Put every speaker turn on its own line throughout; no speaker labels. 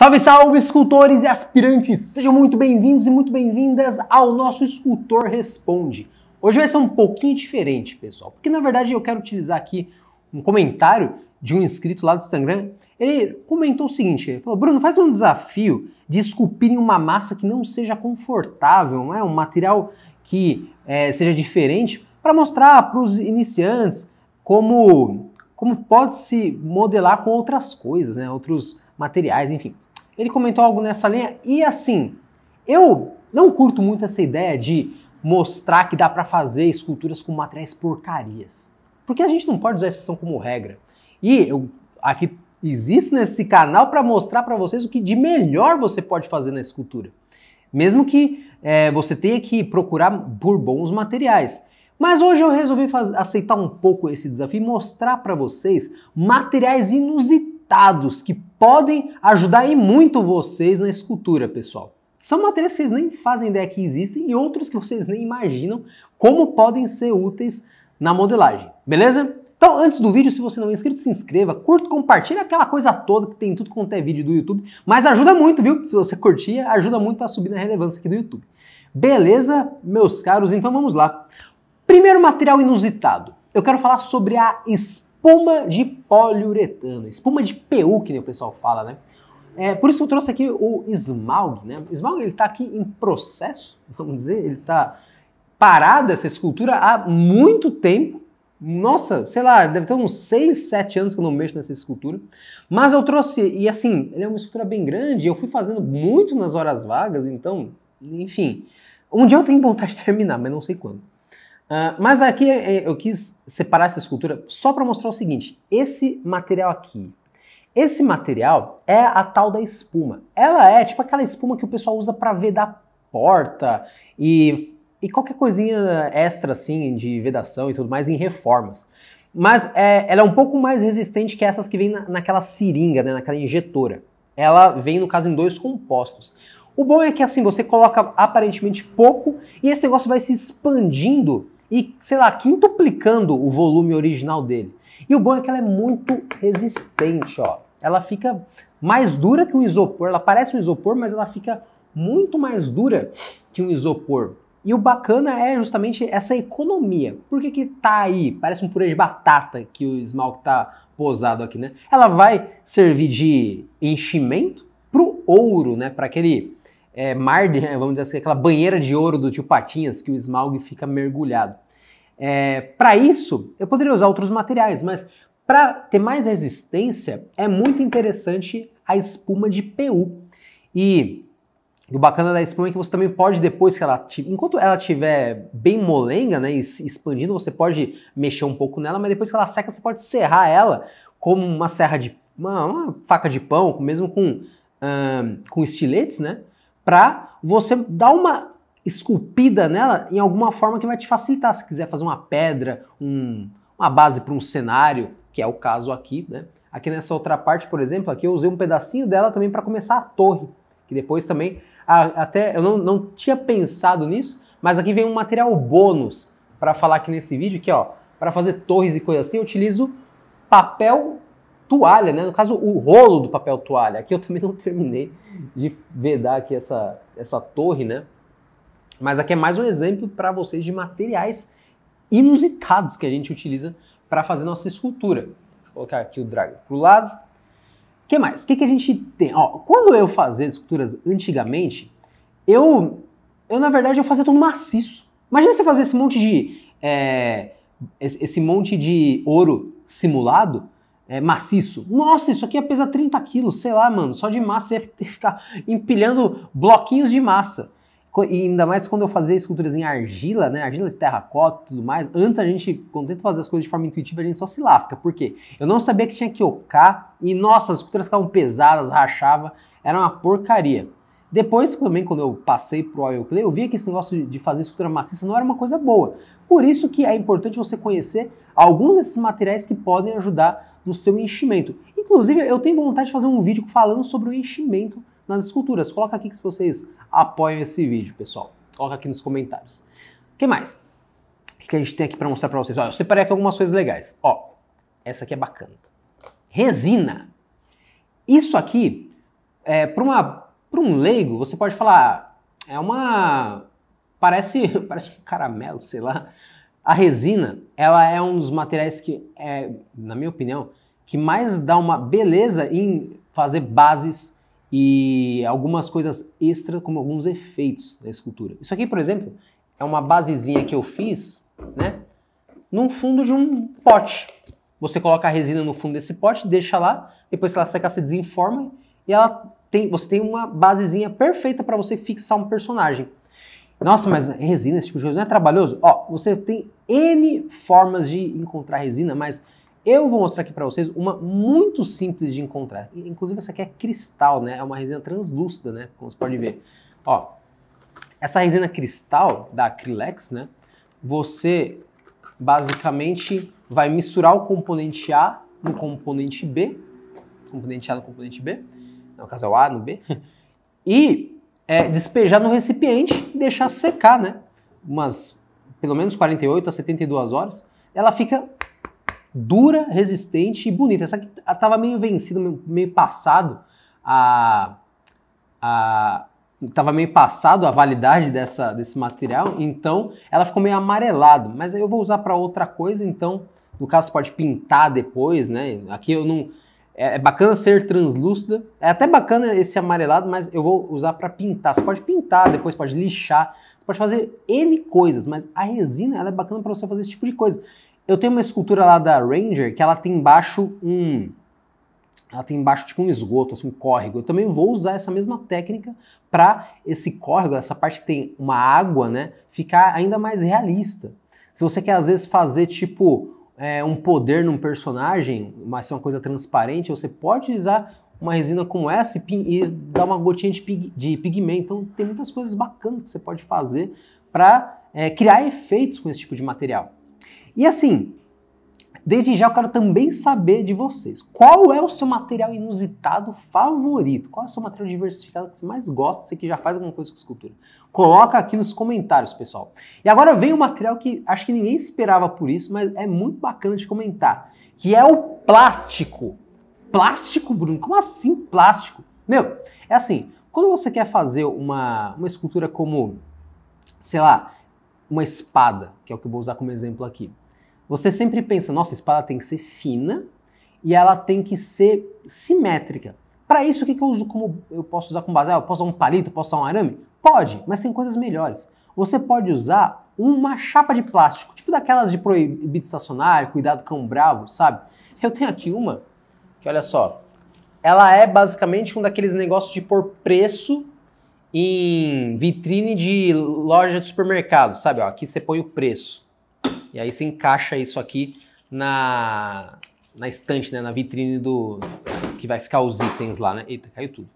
Salve, salve, escultores e aspirantes! Sejam muito bem-vindos e muito bem-vindas ao nosso Escultor Responde. Hoje vai ser um pouquinho diferente, pessoal, porque na verdade eu quero utilizar aqui um comentário de um inscrito lá do Instagram. Ele comentou o seguinte: ele falou, Bruno, faz um desafio de esculpir em uma massa que não seja confortável, não é? um material que é, seja diferente, para mostrar para os iniciantes como, como pode se modelar com outras coisas, né? outros materiais, enfim ele comentou algo nessa linha. E assim, eu não curto muito essa ideia de mostrar que dá para fazer esculturas com materiais porcarias. Porque a gente não pode usar exceção como regra. E eu aqui existe nesse canal para mostrar para vocês o que de melhor você pode fazer na escultura. Mesmo que é, você tenha que procurar por bons materiais. Mas hoje eu resolvi aceitar um pouco esse desafio e mostrar para vocês materiais inusitados ditados que podem ajudar e muito vocês na escultura, pessoal. São matérias que vocês nem fazem ideia que existem e outros que vocês nem imaginam como podem ser úteis na modelagem, beleza? Então, antes do vídeo, se você não é inscrito, se inscreva, curta, compartilha aquela coisa toda que tem tudo quanto é vídeo do YouTube, mas ajuda muito, viu? Se você curtir, ajuda muito a subir na relevância aqui do YouTube. Beleza, meus caros? Então vamos lá. Primeiro material inusitado. Eu quero falar sobre a espada espuma de poliuretano, espuma de PU, que nem o pessoal fala, né? É, por isso que eu trouxe aqui o Smaug, né? O esmalte ele tá aqui em processo, vamos dizer, ele tá parado essa escultura há muito tempo. Nossa, sei lá, deve ter uns 6, 7 anos que eu não mexo nessa escultura. Mas eu trouxe, e assim, ele é uma escultura bem grande, eu fui fazendo muito nas horas vagas, então, enfim. Um dia eu tenho vontade de terminar, mas não sei quando. Ah, mas aqui eh, eu quis separar essa escultura só para mostrar o seguinte: esse material aqui, esse material é a tal da espuma. Ela é tipo aquela espuma que o pessoal usa para vedar porta e, e qualquer coisinha extra assim de vedação e tudo mais em reformas. Mas é, ela é um pouco mais resistente que essas que vêm na, naquela seringa, né, naquela injetora. Ela vem, no caso, em dois compostos. O bom é que assim você coloca aparentemente pouco e esse negócio vai se expandindo e, sei lá, quintuplicando o volume original dele. E o bom é que ela é muito resistente, ó. Ela fica mais dura que um isopor, ela parece um isopor, mas ela fica muito mais dura que um isopor. E o bacana é justamente essa economia. Por que que tá aí? Parece um purê de batata que o esmalte tá posado aqui, né? Ela vai servir de enchimento pro ouro, né? Para aquele é, mar, de, vamos dizer assim, aquela banheira de ouro do tio Patinhas que o esmalte fica mergulhado. É, para isso, eu poderia usar outros materiais, mas para ter mais resistência, é muito interessante a espuma de PU. E o bacana da espuma é que você também pode, depois que ela. Enquanto ela estiver bem molenga, né? expandindo, você pode mexer um pouco nela, mas depois que ela seca, você pode serrar ela como uma serra de. uma, uma faca de pão, mesmo com, com estiletes, né? para você dar uma esculpida nela em alguma forma que vai te facilitar. Se quiser fazer uma pedra, um, uma base para um cenário, que é o caso aqui, né? Aqui nessa outra parte, por exemplo, aqui eu usei um pedacinho dela também para começar a torre, que depois também, a, até eu não, não tinha pensado nisso, mas aqui vem um material bônus para falar aqui nesse vídeo, que ó, para fazer torres e coisa assim, eu utilizo papel toalha, né? No caso, o rolo do papel toalha. Aqui eu também não terminei de vedar aqui essa, essa torre, né? Mas aqui é mais um exemplo para vocês de materiais inusitados que a gente utiliza para fazer nossa escultura. Vou colocar aqui o drag para o lado. O que mais? O que, que a gente tem? Ó, quando eu fazia esculturas antigamente, eu, eu na verdade, eu fazia tudo maciço. Imagina você fazer esse monte de... É, esse monte de ouro simulado, é, maciço. Nossa, isso aqui pesa 30 quilos, sei lá, mano. Só de massa ia ficar empilhando bloquinhos de massa. E ainda mais quando eu fazia esculturas em argila, né? Argila de terracota e tudo mais. Antes a gente, quando tenta fazer as coisas de forma intuitiva, a gente só se lasca. Por quê? Eu não sabia que tinha que ocar e, nossa, as esculturas ficavam pesadas, rachava. Era uma porcaria. Depois também, quando eu passei pro Oil Clay, eu via que esse negócio de fazer escultura maciça não era uma coisa boa. Por isso que é importante você conhecer alguns desses materiais que podem ajudar do seu enchimento. Inclusive, eu tenho vontade de fazer um vídeo falando sobre o enchimento nas esculturas. Coloca aqui se vocês apoiam esse vídeo, pessoal. Coloca aqui nos comentários. O que mais? O que a gente tem aqui para mostrar para vocês? Ó, eu separei aqui algumas coisas legais. Ó, essa aqui é bacana. Resina. Isso aqui, é, para um leigo, você pode falar, ah, é uma... Parece, parece um caramelo, sei lá. A resina, ela é um dos materiais que, é, na minha opinião, que mais dá uma beleza em fazer bases e algumas coisas extra, como alguns efeitos da escultura. Isso aqui, por exemplo, é uma basezinha que eu fiz, né? Num fundo de um pote. Você coloca a resina no fundo desse pote, deixa lá, depois que ela seca, se desenforma e ela tem, você tem uma basezinha perfeita para você fixar um personagem. Nossa, mas resina, esse tipo de coisa não é trabalhoso? Ó, você tem N formas de encontrar resina, mas eu vou mostrar aqui para vocês uma muito simples de encontrar. Inclusive essa aqui é cristal, né? É uma resina translúcida, né? Como você pode ver. Ó, essa resina cristal da Acrylex, né? Você basicamente vai misturar o componente A no componente B, componente A no componente B, no caso é o A no B, e é, despejar no recipiente e deixar secar, né? Umas pelo menos 48 a 72 horas. Ela fica dura, resistente e bonita. Essa aqui tava meio vencida, meio passado a, a tava meio passado a validade dessa, desse material, então ela ficou meio amarelado, mas aí eu vou usar para outra coisa, então no caso você pode pintar depois, né? Aqui eu não é, é, bacana ser translúcida. É até bacana esse amarelado, mas eu vou usar para pintar. Você pode pintar, depois pode lixar, você pode fazer N coisas, mas a resina ela é bacana para você fazer esse tipo de coisa. Eu tenho uma escultura lá da Ranger que ela tem embaixo um. Ela tem embaixo tipo um esgoto, assim, um córrego. Eu também vou usar essa mesma técnica para esse córrego, essa parte que tem uma água, né, ficar ainda mais realista. Se você quer às vezes fazer tipo é, um poder num personagem, mas se é uma coisa transparente, você pode usar uma resina como essa e, e dar uma gotinha de, pig de, pigmento. Então tem muitas coisas bacanas que você pode fazer para é, criar efeitos com esse tipo de material. E assim, Desde já eu quero também saber de vocês. Qual é o seu material inusitado favorito? Qual é o seu material diversificado que você mais gosta? Você que já faz alguma coisa com escultura. Coloca aqui nos comentários, pessoal. E agora vem um material que acho que ninguém esperava por isso, mas é muito bacana de comentar, que é o plástico. Plástico, Bruno? Como assim plástico? Meu, é assim, quando você quer fazer uma, uma escultura como, sei lá, uma espada, que é o que eu vou usar como exemplo aqui, você sempre pensa, nossa, a espada tem que ser fina e ela tem que ser simétrica. Para isso, o que, que eu uso como eu posso usar como base? Ah, eu posso usar um palito, posso usar um arame? Pode, mas tem coisas melhores. Você pode usar uma chapa de plástico, tipo daquelas de proibido estacionário, cuidado cão bravo, sabe? Eu tenho aqui uma que olha só, ela é basicamente um daqueles negócios de pôr preço em vitrine de loja de supermercado, sabe? Ó, aqui você põe o preço. E aí você encaixa isso aqui na, na estante, né, na vitrine do que vai ficar os itens lá, né? Eita, caiu tudo.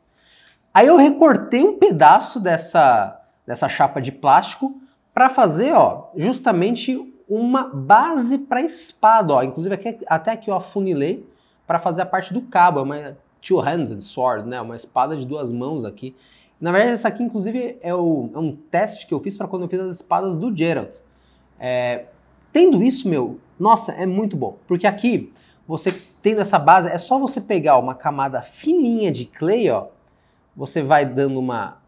Aí eu recortei um pedaço dessa, dessa chapa de plástico para fazer, ó, justamente uma base para espada, ó. Inclusive aqui, até aqui eu afunilei para fazer a parte do cabo, é uma two-handed sword, né? Uma espada de duas mãos aqui. Na verdade, essa aqui, inclusive, é, o, é um teste que eu fiz para quando eu fiz as espadas do Geralt. É, Tendo isso, meu, nossa, é muito bom. Porque aqui, você tendo essa base, é só você pegar uma camada fininha de clay, ó. Você vai dando uma.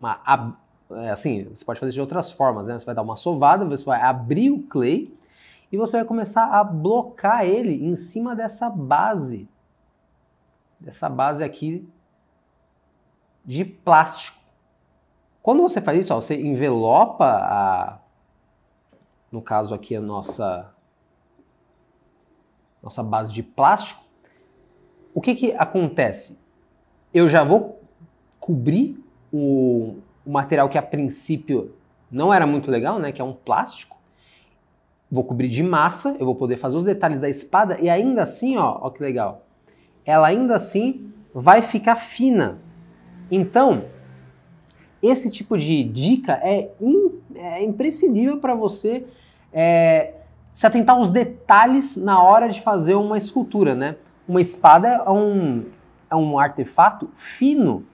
uma é, assim, você pode fazer de outras formas, né? Você vai dar uma sovada, você vai abrir o clay e você vai começar a blocar ele em cima dessa base. Dessa base aqui de plástico. Quando você faz isso, ó, você envelopa a, no caso aqui a nossa, nossa base de plástico, o que, que acontece? Eu já vou cobrir o, o material que a princípio não era muito legal, né? Que é um plástico. Vou cobrir de massa, eu vou poder fazer os detalhes da espada e ainda assim, ó, ó que legal. Ela ainda assim vai ficar fina. Então, esse tipo de dica é, in, é imprescindível para você é, se atentar aos detalhes na hora de fazer uma escultura, né? Uma espada é um, é um artefato fino.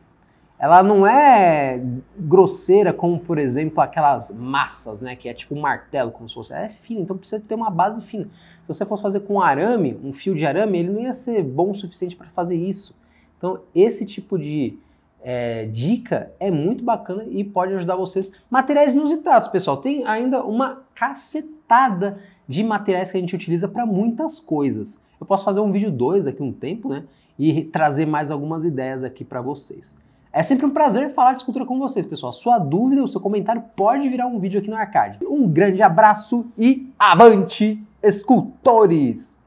Ela não é grosseira como, por exemplo, aquelas massas, né? Que é tipo um martelo, como se fosse. Ela é fina, então precisa ter uma base fina. Se você fosse fazer com arame, um fio de arame, ele não ia ser bom o suficiente para fazer isso. Então, esse tipo de é, dica é muito bacana e pode ajudar vocês. Materiais inusitados, pessoal. Tem ainda uma cacetada de materiais que a gente utiliza para muitas coisas. Eu posso fazer um vídeo 2 aqui um tempo, né? E trazer mais algumas ideias aqui para vocês. É sempre um prazer falar de escultura com vocês, pessoal. Sua dúvida, o seu comentário pode virar um vídeo aqui no Arcade. Um grande abraço e avante, escultores!